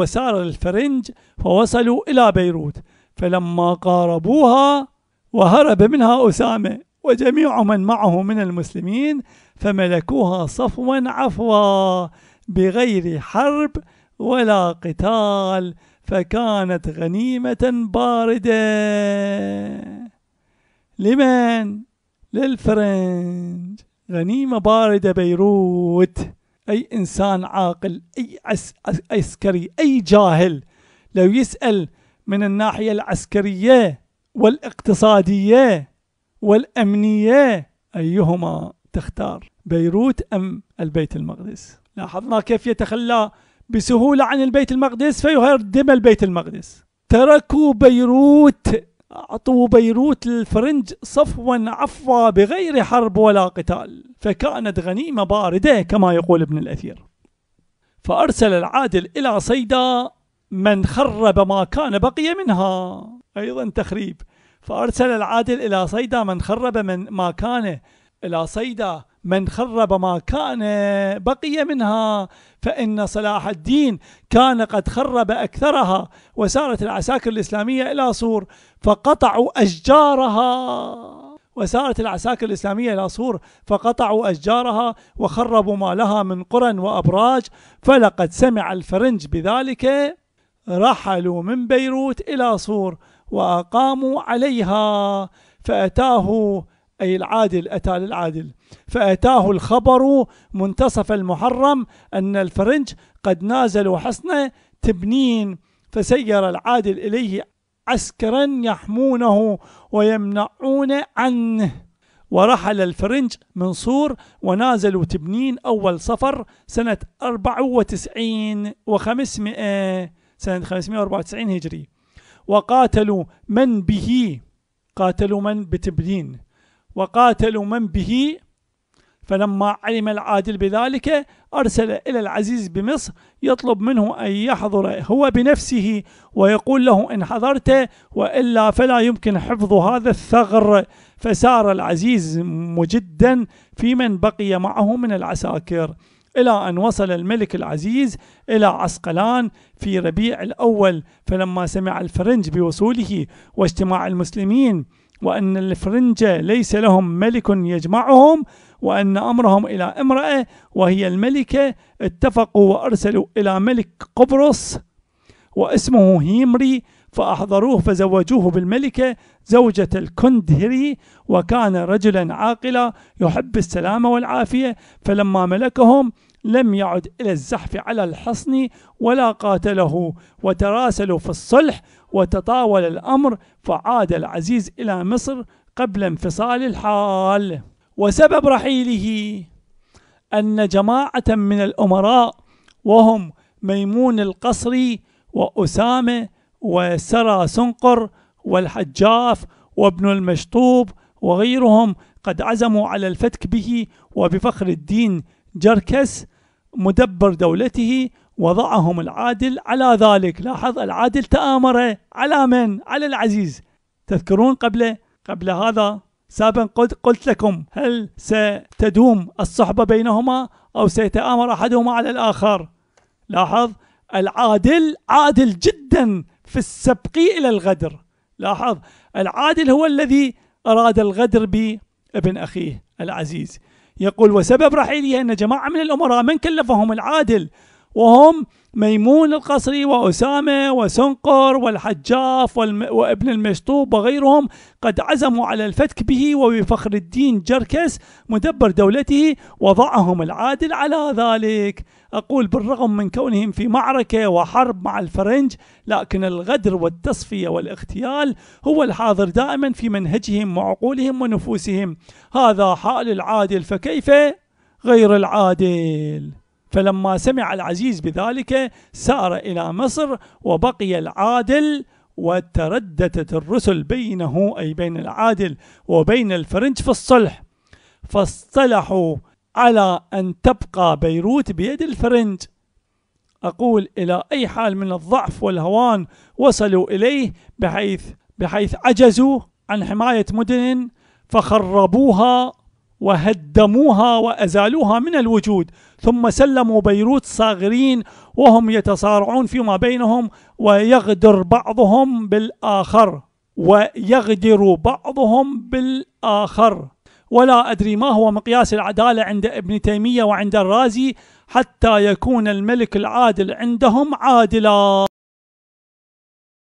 وسار الفرنج فوصلوا إلى بيروت فلما قاربوها وهرب منها أسامة وجميع من معه من المسلمين فملكوها صفوا عفوا بغير حرب ولا قتال فكانت غنيمة باردة لمن؟ للفرنج غنيمة باردة بيروت أي إنسان عاقل أي عسكري أي جاهل لو يسأل من الناحية العسكرية والاقتصادية والأمنية أيهما تختار بيروت أم البيت المقدس لاحظنا كيف يتخلى بسهولة عن البيت المقدس فيهدم البيت المقدس تركوا بيروت أعطوا بيروت للفرنج صفوا عفوا بغير حرب ولا قتال فكانت غنيمة باردة كما يقول ابن الأثير فأرسل العادل إلى صيدا من خرب ما كان بقي منها أيضا تخريب فأرسل العادل إلى صيدا من خرب من ما كان إلى صيدا من خرب ما كان بقي منها فإن صلاح الدين كان قد خرب أكثرها وسارت العساكر الإسلامية إلى صور فقطعوا أشجارها وسارت العساكر الإسلامية إلى صور فقطعوا أشجارها وخربوا ما لها من قرى وأبراج فلقد سمع الفرنج بذلك رحلوا من بيروت إلى صور وأقاموا عليها فأتاه أي العادل أتى للعادل فأتاه الخبر منتصف المحرم أن الفرنج قد نازلوا حصن تبنين فسير العادل إليه عسكرا يحمونه ويمنعون عنه ورحل الفرنج من صور ونازلوا تبنين أول صفر سنة 94 و500 سنة 594 هجري وقاتلوا من به قاتلوا من بتبنين وقاتلوا من به فلما علم العادل بذلك أرسل إلى العزيز بمصر يطلب منه أن يحضر هو بنفسه ويقول له إن حضرت وإلا فلا يمكن حفظ هذا الثغر فسار العزيز مجدا في من بقي معه من العساكر إلى أن وصل الملك العزيز إلى عسقلان في ربيع الأول فلما سمع الفرنج بوصوله واجتماع المسلمين وأن الفرنجة ليس لهم ملك يجمعهم وأن أمرهم إلى امرأة وهي الملكة اتفقوا وأرسلوا إلى ملك قبرص واسمه هيمري فأحضروه فزوجوه بالملكة زوجة الكندهري وكان رجلا عاقلا يحب السلام والعافية فلما ملكهم لم يعد إلى الزحف على الحصن ولا قاتله وتراسلوا في الصلح وتطاول الأمر فعاد العزيز إلى مصر قبل انفصال الحال وسبب رحيله أن جماعة من الأمراء وهم ميمون القصري وأسامة وسرى سنقر والحجاف وابن المشطوب وغيرهم قد عزموا على الفتك به وبفخر الدين جركس مدبر دولته وضعهم العادل على ذلك لاحظ العادل تآمر على من؟ على العزيز تذكرون قبل قبل هذا سابقا قلت, قلت لكم هل ستدوم الصحبة بينهما أو سيتآمر أحدهما على الآخر لاحظ العادل عادل جدا في السبق إلى الغدر لاحظ العادل هو الذي أراد الغدر بابن أخيه العزيز يقول وسبب رحيله أن جماعة من الأمراء من كلفهم العادل وهم ميمون القصري وأسامة وسنقر والحجاف وابن المشطوب وغيرهم قد عزموا على الفتك به وبفخر الدين جركس مدبر دولته وضعهم العادل على ذلك أقول بالرغم من كونهم في معركة وحرب مع الفرنج لكن الغدر والتصفية والاغتيال هو الحاضر دائما في منهجهم وعقولهم ونفوسهم هذا حال العادل فكيف غير العادل فلما سمع العزيز بذلك سار إلى مصر وبقي العادل وترددت الرسل بينه أي بين العادل وبين الفرنج في الصلح فاصطلحوا على أن تبقى بيروت بيد الفرنج أقول إلى أي حال من الضعف والهوان وصلوا إليه بحيث بحيث عجزوا عن حماية مدن فخربوها وهدموها وأزالوها من الوجود ثم سلموا بيروت صاغرين وهم يتصارعون فيما بينهم ويغدر بعضهم بالآخر ويغدر بعضهم بالآخر ولا أدري ما هو مقياس العدالة عند ابن تيمية وعند الرازي حتى يكون الملك العادل عندهم عادلا